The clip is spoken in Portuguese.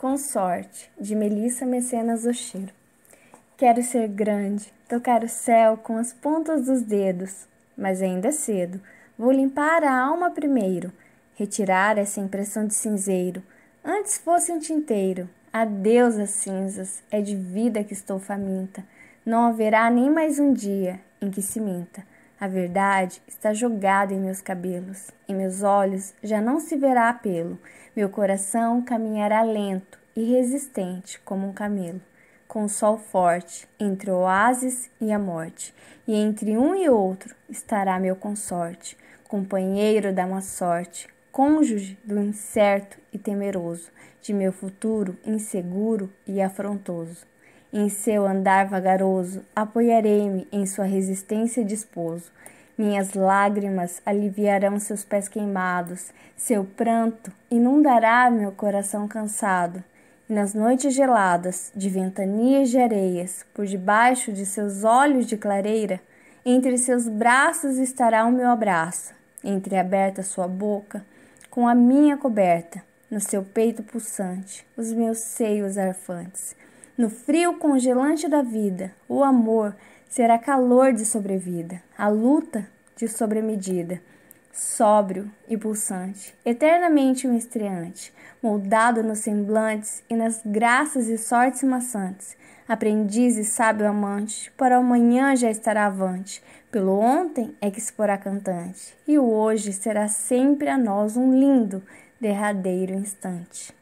Consorte, de Melissa Mecenas Oshiro. Quero ser grande, tocar o céu com as pontas dos dedos, mas ainda é cedo. Vou limpar a alma primeiro, retirar essa impressão de cinzeiro. Antes fosse um tinteiro. Adeus às cinzas, é de vida que estou faminta. Não haverá nem mais um dia em que se minta. A verdade está jogada em meus cabelos, em meus olhos já não se verá apelo, meu coração caminhará lento e resistente como um camelo, com o sol forte, entre o oásis e a morte, e entre um e outro estará meu consorte, companheiro da má sorte, cônjuge do incerto e temeroso, de meu futuro inseguro e afrontoso. Em seu andar vagaroso, apoiarei-me em sua resistência esposo. Minhas lágrimas aliviarão seus pés queimados, seu pranto inundará meu coração cansado. E nas noites geladas, de ventanias de areias, por debaixo de seus olhos de clareira, entre seus braços estará o meu abraço, entreaberta sua boca, com a minha coberta, no seu peito pulsante, os meus seios arfantes. No frio congelante da vida, o amor será calor de sobrevida, a luta de sobremedida, sóbrio e pulsante, eternamente um estreante, moldado nos semblantes e nas graças e sortes maçantes, aprendiz e sábio amante, para o amanhã já estará avante, pelo ontem é que se porá cantante, e o hoje será sempre a nós um lindo, derradeiro instante.